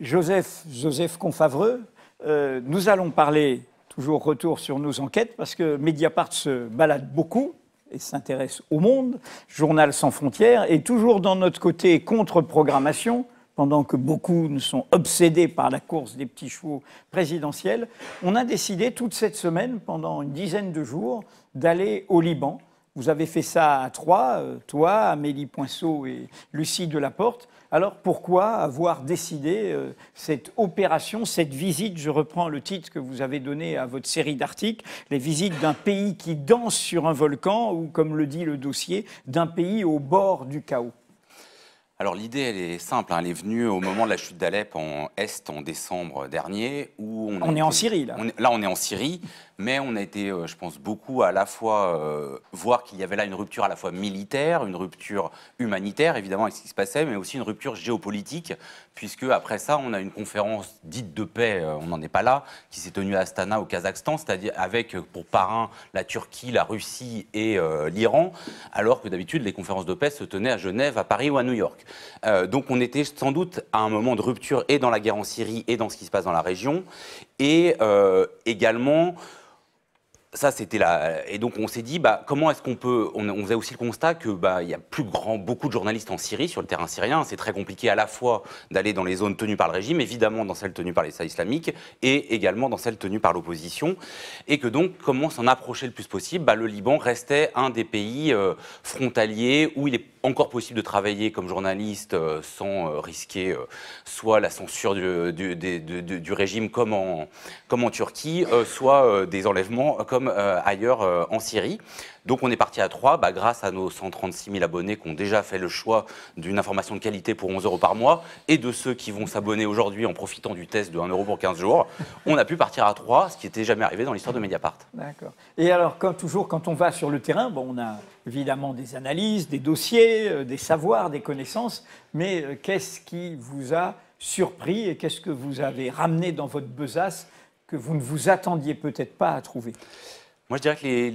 Joseph, Joseph Confavreux, euh, nous allons parler, toujours retour sur nos enquêtes, parce que Mediapart se balade beaucoup et s'intéresse au monde, Journal sans frontières, et toujours dans notre côté contre-programmation, pendant que beaucoup nous sont obsédés par la course des petits chevaux présidentiels, on a décidé toute cette semaine, pendant une dizaine de jours, d'aller au Liban vous avez fait ça à trois, euh, toi, Amélie Poinceau et Lucie Delaporte. Alors pourquoi avoir décidé euh, cette opération, cette visite Je reprends le titre que vous avez donné à votre série d'articles, les visites d'un pays qui danse sur un volcan ou, comme le dit le dossier, d'un pays au bord du chaos. Alors l'idée, elle est simple. Hein. Elle est venue au moment de la chute d'Alep en Est en décembre dernier. Où on, est en Syrie, là. On Là, on est en Syrie mais on a été, euh, je pense, beaucoup à la fois euh, voir qu'il y avait là une rupture à la fois militaire, une rupture humanitaire, évidemment, avec ce qui se passait, mais aussi une rupture géopolitique, puisque après ça, on a une conférence dite de paix, euh, on n'en est pas là, qui s'est tenue à Astana, au Kazakhstan, c'est-à-dire avec pour parrain la Turquie, la Russie et l'Iran, alors que d'habitude, les conférences de paix se tenaient à Genève, à Paris ou à New York. donc on était sans doute à un moment de rupture et dans la guerre en Syrie et dans ce qui se passe dans la région, et également ça, c'était là. Et donc, on s'est dit, bah, comment est-ce qu'on peut. On, faisait aussi le constat que bah, il y a plus grand, beaucoup de journalistes en Syrie, sur le terrain syrien. C'est très compliqué à la fois d'aller dans les zones tenues par le régime, évidemment dans celles tenues par l'État islamique, et également dans celles tenues par l'opposition. Et que donc, comment s'en approcher le plus possible bah, Le Liban restait un des pays euh, frontaliers où il est encore possible de travailler comme journaliste euh, sans euh, risquer euh, soit la censure du, régime comme en, comme en Turquie, soit des enlèvements comme ailleurs en Syrie. Donc on est parti à 3, bah, grâce à nos 136 000 abonnés qui ont déjà fait le choix d'une information de qualité pour 11 euros par mois, et de ceux qui vont s'abonner aujourd'hui en profitant du test de 1 euro pour 15 jours, on a pu partir à 3, ce qui n'était jamais arrivé dans l'histoire de Mediapart. D'accord. Et alors, comme toujours, quand on va sur le terrain, bon, on a évidemment des analyses, des dossiers, euh, des savoirs, des connaissances, mais euh, qu'est-ce qui vous a surpris et qu'est-ce que vous avez ramené dans votre besace que vous ne vous attendiez peut-être pas à trouver Moi, je dirais que les,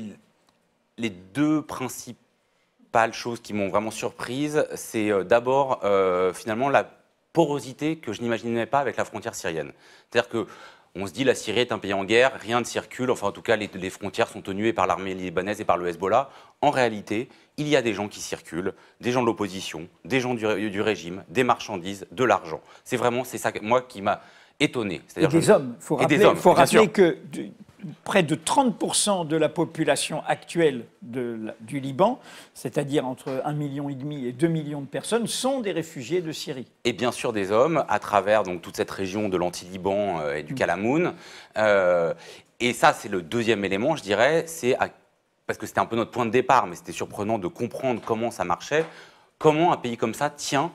les deux principales choses qui m'ont vraiment surprise, c'est euh, d'abord finalement la porosité que je n'imaginais pas avec la frontière syrienne. C'est-à-dire que on se dit la Syrie est un pays en guerre, rien ne circule, enfin en tout cas les, frontières sont tenues par l'armée libanaise et par le Hezbollah. En réalité, il y a des gens qui circulent, des gens de l'opposition, des gens du, du, régime, des marchandises, de l'argent. C'est vraiment c'est ça moi qui m'a étonné. des, et des hommes. Il faut rappeler que près de 30% de la population actuelle du Liban, c'est-à-dire entre 1,5 million et 2 millions de personnes, sont des réfugiés de Syrie. Et bien sûr des hommes, à travers donc, toute cette région de l'anti-Liban euh, et du mm. Kalamoun. Euh, et ça, c'est le deuxième élément, je dirais, c'est parce que c'était un peu notre point de départ, mais c'était surprenant de comprendre comment ça marchait, comment un pays comme ça tient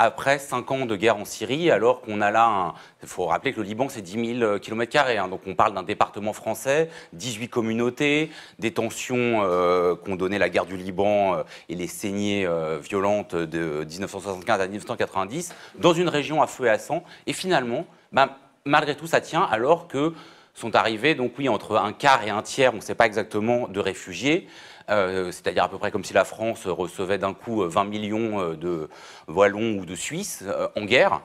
après cinq ans de guerre en Syrie, alors qu'on a là, il faut rappeler que le Liban, c'est 10 000 km, carrés, hein. donc on parle d'un département français, 18 communautés, des tensions euh, qu'ont donné la guerre du Liban euh, et les saignées euh, violentes de 1975 à 1990, dans une région à feu et à sang, et finalement, bah, malgré tout, ça tient alors que sont arrivés, donc oui, entre un quart et un tiers, on ne sait pas exactement, de réfugiés. Euh, c'est-à-dire à peu près comme si la France recevait d'un coup 20 euh, millions euh, de Wallons ou de Suisses en guerre.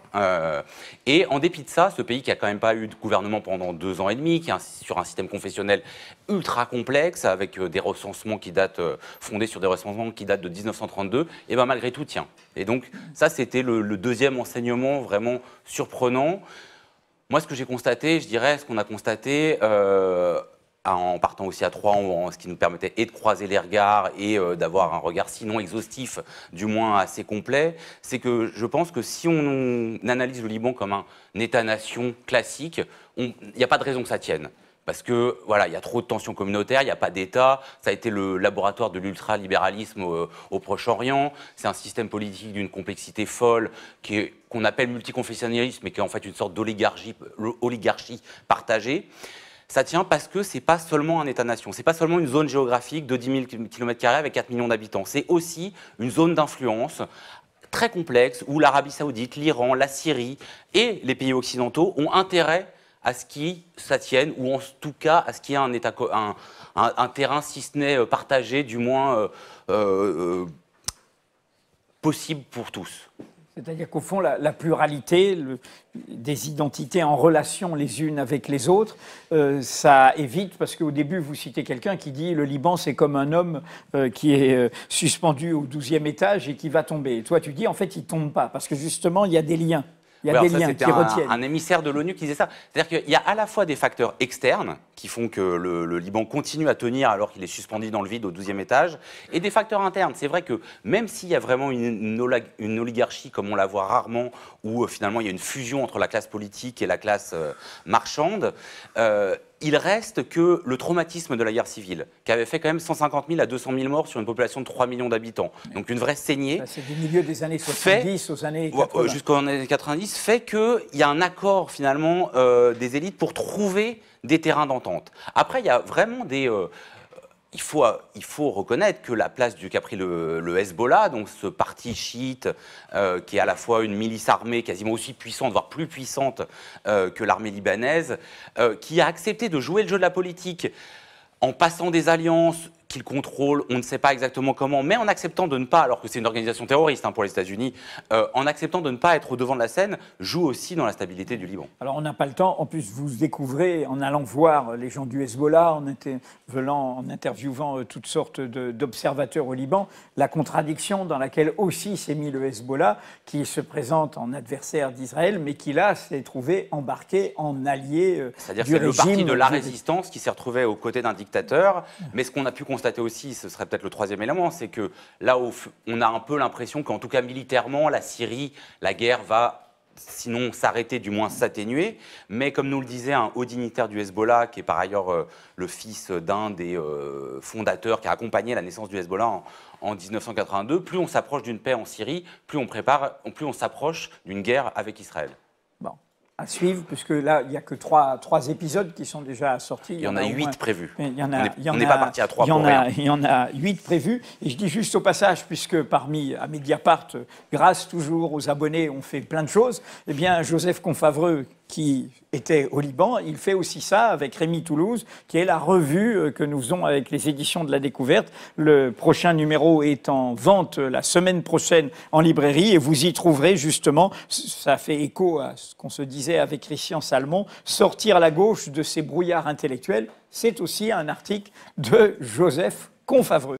et en dépit de ça, ce pays qui a quand même pas eu de gouvernement pendant deux ans et demi, qui est sur un système confessionnel ultra complexe, avec des recensements qui datent, fondés sur des recensements qui datent de 1932, et eh ben malgré tout, tiens. Et donc ça, c'était le deuxième enseignement vraiment surprenant. Moi, ce que j'ai constaté, je dirais, ce qu'on a constaté euh, en partant aussi à trois, ce qui nous permettait et de croiser les regards et euh, d'avoir un regard sinon exhaustif, du moins assez complet, c'est que je pense que si on analyse le Liban comme un État-nation classique, il n'y a pas de raison que ça tienne parce que voilà, il y a trop de tensions communautaires, il n'y a pas d'État, ça a été le laboratoire de l'ultralibéralisme au, Proche-Orient, c'est un système politique d'une complexité folle qu'on appelle multiconfessionnalisme, mais qui est en fait une sorte d'oligarchie oligarchie partagée. Ça tient parce que ce n'est pas seulement un État-nation, ce n'est pas seulement une zone géographique de 10 000 km avec 4 millions d'habitants, c'est aussi une zone d'influence très complexe où l'Arabie saoudite, l'Iran, la Syrie et les pays occidentaux ont intérêt à ce qui ça ou en tout cas à ce qu'il y ait un, état, un, terrain, si ce n'est euh, partagé, du moins euh, euh, possible pour tous. C'est-à-dire qu'au fond, la, pluralité des identités en relation les unes avec les autres, ça évite, parce qu'au début, vous citez quelqu'un qui dit le Liban, c'est comme un homme qui est suspendu au 12e étage et qui va tomber. Et toi, tu dis, en fait, il tombe pas, parce que justement, il y a des liens. Il y un, émissaire de l'ONU qui disait ça. C'est-à-dire qu'il y a à la fois des facteurs externes qui font que le, Liban continue à tenir alors qu'il est suspendu dans le vide au 12e étage, et des facteurs internes. C'est vrai que même s'il y a vraiment une, oligarchie comme on la voit rarement, où euh, finalement il y a une fusion entre la classe politique et la classe euh, marchande, euh, il reste que le traumatisme de la guerre civile, qui avait fait quand même 150 000 à 200 000 morts sur une population de 3 millions d'habitants, donc une vraie saignée. C'est du milieu des années 70 aux années Jusqu'en années 90, fait qu'il y a un accord finalement euh, des élites pour trouver des terrains d'entente. Après, il y a vraiment des... Euh, il faut, il faut, reconnaître que la place du Capri le, Hezbollah, donc ce parti chiite euh, qui est à la fois une milice armée quasiment aussi puissante, voire plus puissante euh, que l'armée libanaise, euh, qui a accepté de jouer le jeu de la politique en passant des alliances, qu'ils contrôlent, on ne sait pas exactement comment, mais en acceptant de ne pas, alors que c'est une organisation terroriste hein, pour les États-Unis, euh, en acceptant de ne pas être au devant de la scène, joue aussi dans la stabilité du Liban. Alors on n'a pas le temps, en plus vous découvrez en allant voir les gens du Hezbollah, en, en interviewant euh, toutes sortes d'observateurs au Liban, la contradiction dans laquelle aussi s'est mis le Hezbollah, qui se présente en adversaire d'Israël, mais qui là s'est trouvé embarqué en allié. Euh, C'est-à-dire que c'est le parti de la résistance qui s'est retrouvé aux côtés d'un dictateur, mais ce qu'on a pu constater, aussi, ce serait peut-être le troisième élément, c'est que là, où on a un peu l'impression qu'en tout cas militairement, la Syrie, la guerre va sinon s'arrêter, du moins s'atténuer. Mais comme nous le disait un haut dignitaire du Hezbollah, qui est par ailleurs euh, le fils d'un des euh, fondateurs qui a accompagné la naissance du Hezbollah en, 1982, plus on s'approche d'une paix en Syrie, plus on, prépare, plus on s'approche d'une guerre avec Israël à suivre, puisque là, il n'y a que trois, trois épisodes qui sont déjà sortis. Il y en a huit prévus. y en a, on n'est pas parti à trois pour rien. Il y en a huit prévus. Et je dis juste au passage, puisque parmi à Mediapart, grâce toujours aux abonnés, on fait plein de choses, eh bien, Joseph Confavreux, qui était au Liban, il fait aussi ça avec Rémi Toulouse, qui est la revue euh, que nous faisons avec les éditions de la découverte. Le prochain numéro est en vente euh, la semaine prochaine en librairie et vous y trouverez justement, ça fait écho à ce qu'on se disait avec Christian Salmon, sortir à la gauche de ces brouillards intellectuels, c'est aussi un article de Joseph Confavreux.